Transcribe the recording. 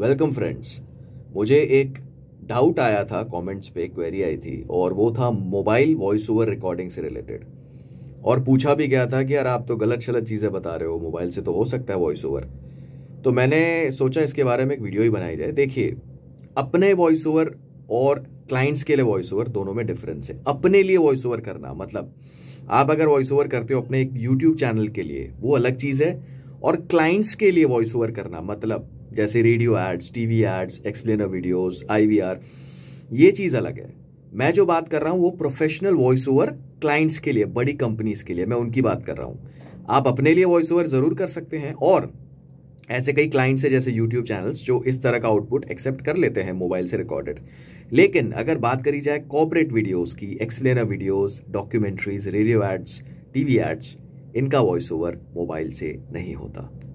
welcome friends मुझे एक doubt आया था कमेंट्स पे क्वेरी आई थी और वो था मोबाइल वॉइस ओवर रिकॉर्डिंग से रिलेटेड और पूछा भी गया था कि यार आप तो गलत शलत चीज़ें बता रहे हो मोबाइल से तो हो सकता है वॉइस ओवर तो मैंने सोचा इसके बारे में एक वीडियो ही बनाई जाए देखिए अपने वॉइस ओवर और क्लाइंट्स के लिए वॉइस ओवर दोनों में डिफरेंस है अपने लिए वॉइस ओवर करना मतलब आप अगर वॉइस ओवर करते हो अपने एक यूट्यूब चैनल के लिए वो अलग चीज़ है और क्लाइंट्स के लिए वॉइस ओवर करना मतलब जैसे radio ads TV ads explainer videos IVR ये चीज़ अलग है मैं जो बात कर रहा हूँ वो प्रोफेशनल वॉइस ओवर क्लाइंट्स के लिए बड़ी कंपनीज के लिए मैं उनकी बात कर रहा हूँ आप अपने लिए वॉइस ओवर ज़रूर कर सकते हैं और ऐसे कई क्लाइंट्स हैं जैसे यूट्यूब चैनल्स जो इस तरह का आउटपुट एक्सेप्ट कर लेते हैं मोबाइल से रिकॉर्डेड लेकिन अगर बात करी जाए कॉपरेट वीडियोज़ की explainer videos documentaries radio ads TV ads इनका वॉइस ओवर मोबाइल से नहीं होता